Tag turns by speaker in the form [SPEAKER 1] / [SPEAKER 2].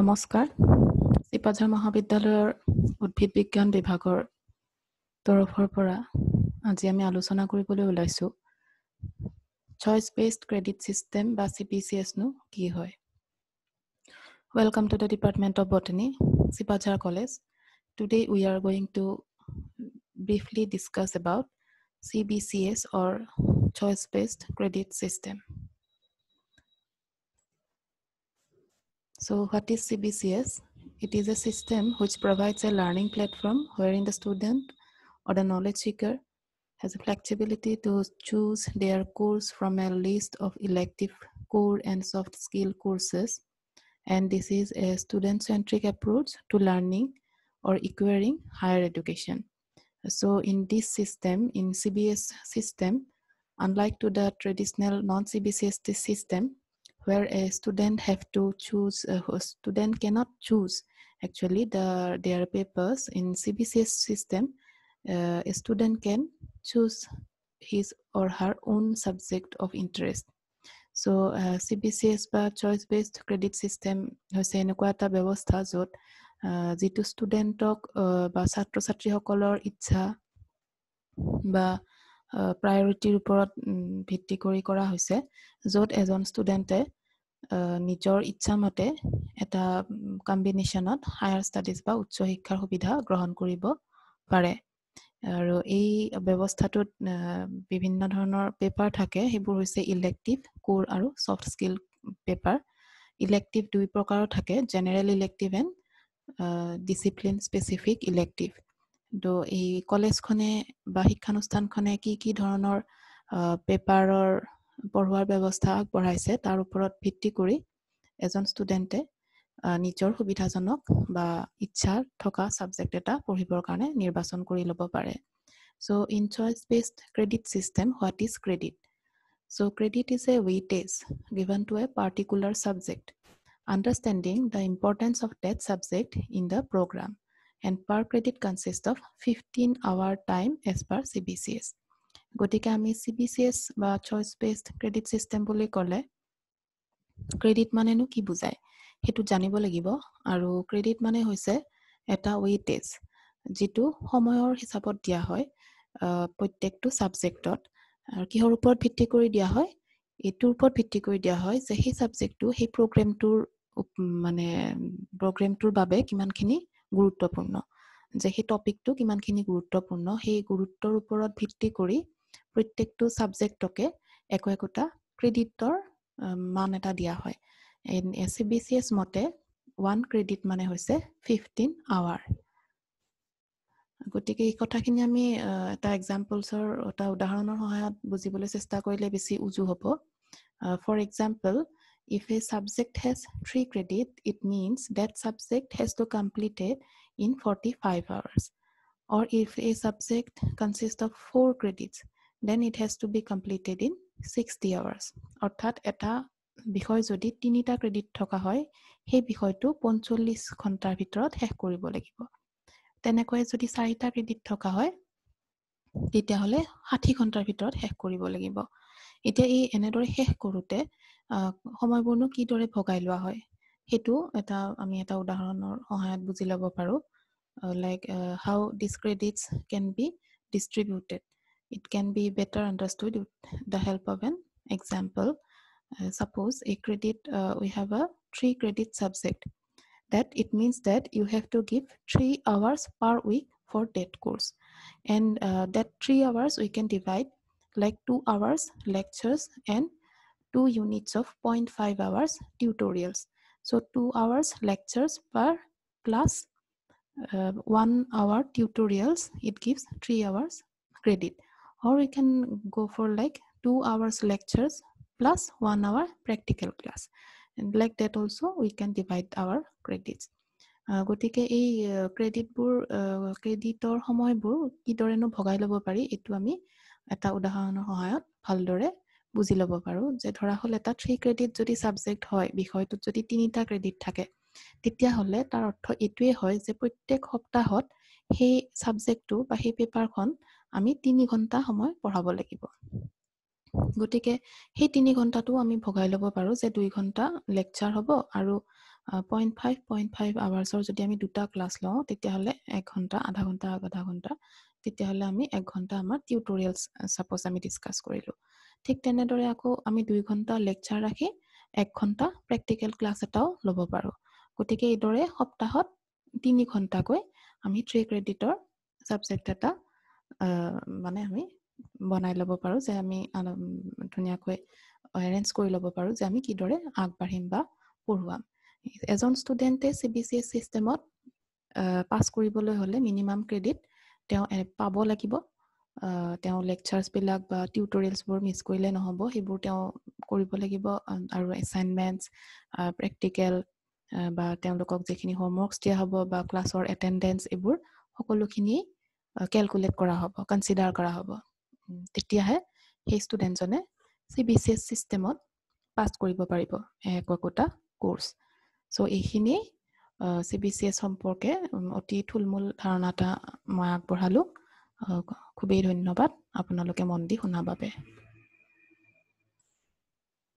[SPEAKER 1] নমস্কাৰ চিপাঝাৰ মহাবিদ্যালয়ৰ উদ্ভিদ বিজ্ঞান বিভাগৰ তৰফৰ পৰা আজি আমি আলোচনা কৰিবলৈ ওলাইছোঁ চইচ বেছড ক্ৰেডিট ছিষ্টেম বা চি পি চি এছনো কি হয় welcome to the department of botany Sipajhar college today we are going to briefly discuss about C B C S or choice based credit system So what is CBCS? It is a system which provides a learning platform wherein the student or the knowledge seeker has the flexibility to choose their course from a list of elective core and soft skill courses. And this is a student-centric approach to learning or acquiring higher education. So in this system, in CBS system, unlike to the traditional non-CBCST system, where a student have to choose a uh, student cannot choose actually the their papers in cbcs system uh, a student can choose his or her own subject of interest so uh, cbcs বা choice based credit system হৈছে এনেকুৱা এটা ব্যৱস্থা য'ত যিটো ষ্টুডেণ্টক বা ছাত্ৰ ছাত্ৰীসকলৰ ইচ্ছা বা প্ৰায়ৰিটিৰ ওপৰত ভিত্তি কৰি কৰা হৈছে য'ত এজন ষ্টুডেণ্টে নিজৰ ইচ্ছামতে এটা কম্বিনেশ্যনত হায়াৰ ষ্টাডিজ বা উচ্চ শিক্ষাৰ সুবিধা গ্ৰহণ কৰিব পাৰে আৰু এই ব্যৱস্থাটোত বিভিন্ন ধৰণৰ পেপাৰ থাকে সেইবোৰ হৈছে ইলেক্টিভ কোৰ আৰু ছফ্ট স্কিল পেপাৰ ইলেক্টিভ দুই প্ৰকাৰৰ থাকে general elective and discipline specific elective তো এই কলেজখনে বা শিক্ষানুষ্ঠানখনে কি কি ধৰণৰ পেপাৰৰ পঢ়োৱাৰ ব্যৱস্থা আগবঢ়াইছে তাৰ ওপৰত ভিত্তি কৰি এজন ষ্টুডেণ্টে নিজৰ সুবিধাজনক বা ইচ্ছা থকা ছাবজেক্ট এটা পঢ়িবৰ কাৰণে নিৰ্বাচন কৰি ল'ব পাৰে so' in choice based credit system what is credit so' credit is a weightage given to a particular subject understanding the importance of that subject in the program and per credit consists of 15 hour time as per CBCS. গতিকে আমি CBCS বা choice based credit system বুলি ক'লে credit মানেনো কি বুজায় সেইটো জানিব লাগিব আৰু credit মানে হৈছে এটা ওয়েটেজ যিটো সময়ৰ হিচাপত দিয়া হয় প্ৰত্যেকটো ছাবজেক্টত আৰু কিহৰ ওপৰত ভিত্তি কৰি দিয়া হয় এইটোৰ ওপৰত ভিত্তি কৰি দিয়া হয় যে সেই ছাবজেক্টটো সেই প্ৰগ্ৰেমটোৰ মানে প্ৰগ্ৰেমটোৰ বাবে কিমানখিনি গুৰুত্বপূৰ্ণ যে সেই টপিকটো কিমানখিনি গুৰুত্বপূৰ্ণ সেই গুৰুত্বৰ ওপৰত ভিত্তি কৰি প্ৰত্যেকটো ছাবজেক্টকে একো একোটা ক্ৰেডিটৰ মান এটা দিয়া হয় এ চি বি চি এছ মতে ওৱান ক্ৰেডিট মানে হৈছে ফিফটিন আৱাৰ গতিকে এই কথাখিনি আমি এটা এক্সাম্পলছৰ এটা উদাহৰণৰ সহায়ত বুজিবলৈ চেষ্টা কৰিলে বেছি উজু হ'ব for example If a subject has three credits, it means that subject has to complete it in 45 hours. Or if a subject consists of four credits, then it has to be completed in 60 hours. Or that eta bihoi zodi tinita credit toka hoi, he bihoi tu ponsulis contravitrot he kuribolegibo. Then a koi zodi sarita credit toka hoi, dita hole, hati contravitrot he kuribolegibo. এতিয়া এই এনেদৰে শেষ কৰোঁতে সময়বোৰনো কিদৰে ভগাই লোৱা হয় সেইটো এটা আমি এটা উদাহৰণৰ সহায়ত বুজি ল'ব পাৰোঁ like how these credits can be distributed it can be better understood with the help of an example suppose এই credit we have a three credit subject that it means that you have to give three hours per week for that course and that three hours we can divide like 2 hours lectures and 2 units of 0.5 hours tutorials. So 2 hours lectures per class, uh, 1 hour tutorials, it gives 3 hours credit. Or we can go for like 2 hours lectures plus 1 hour practical class. And like that also we can divide our credits. Uh, গতিকে এই ক্ৰেডিটবোৰ uh, ক্ৰেডিটৰ uh, সময়বোৰ কিদৰেনো ভগাই ল'ব পাৰি এইটো আমি এটা উদাহৰণৰ সহায়ত ভালদৰে বুজি ল'ব পাৰোঁ যে ধৰা হ'ল এটা থ্ৰী ক্ৰেডিট যদি ছাবজেক্ট হয় বিষয়টোত যদি তিনিটা ক্ৰেডিট থাকে তেতিয়াহ'লে তাৰ অৰ্থ এইটোৱেই হয় যে প্ৰত্যেক সপ্তাহত সেই ছাবজেক্টটো বা সেই পেপাৰখন আমি তিনি ঘণ্টা সময় পঢ়াব লাগিব গতিকে সেই তিনি ঘণ্টাটো আমি ভগাই ল'ব পাৰোঁ যে দুই ঘণ্টা লেকচাৰ হ'ব আৰু পইণ্ট ফাইভ পইণ্ট ফাইভ আৱাৰ্ছৰ যদি আমি দুটা ক্লাছ লওঁ তেতিয়াহ'লে এক ঘণ্টা আধা ঘণ্টা আধা ঘণ্টা তেতিয়াহ'লে আমি এক ঘণ্টা আমাৰ টিউটৰিয়েলছ চাপ'জ আমি ডিছকাছ কৰিলোঁ ঠিক তেনেদৰে আকৌ আমি দুই ঘণ্টা লেকচাৰ ৰাখি এক ঘণ্টা প্ৰেক্টিকেল ক্লাছ এটাও ল'ব পাৰোঁ গতিকে এইদৰে সপ্তাহত তিনি ঘণ্টাকৈ আমি থ্ৰী ক্ৰেডিটৰ ছাবজেক্ট এটা মানে আমি বনাই ল'ব পাৰোঁ যে আমি ধুনীয়াকৈ এৰেঞ্জ কৰি ল'ব পাৰোঁ যে আমি কিদৰে আগবাঢ়িম বা পঢ়োৱাম এজন ষ্টুডেণ্টে চি বি চি এছ ছিষ্টেমত পাছ কৰিবলৈ হ'লে মিনিমাম ক্ৰেডিট তেওঁ পাব লাগিব তেওঁ লেকচাৰ্ছবিলাক বা টিউটৰিয়েলছবোৰ মিছ কৰিলে নহ'ব সেইবোৰ তেওঁ কৰিব লাগিব আৰু এছাইনমেণ্টছ প্ৰেক্টিকেল বা তেওঁলোকক যিখিনি হোমৱৰ্কছ দিয়া হ'ব বা ক্লাছৰ এটেণ্ডেঞ্চ এইবোৰ সকলোখিনি কেলকুলেট কৰা হ'ব কনচিডাৰ কৰা হ'ব তেতিয়াহে সেই ষ্টুডেণ্টজনে চি বি চি এছ ছিষ্টেমত পাছ কৰিব পাৰিব এক একোটা কোৰ্ছ চ' এইখিনি চি বি চি এছ সম্পৰ্কে অতি থুলমূল ধাৰণা এটা মই আগবঢ়ালোঁ খুবেই ধন্যবাদ আপোনালোকে মন দি শুনাৰ বাবে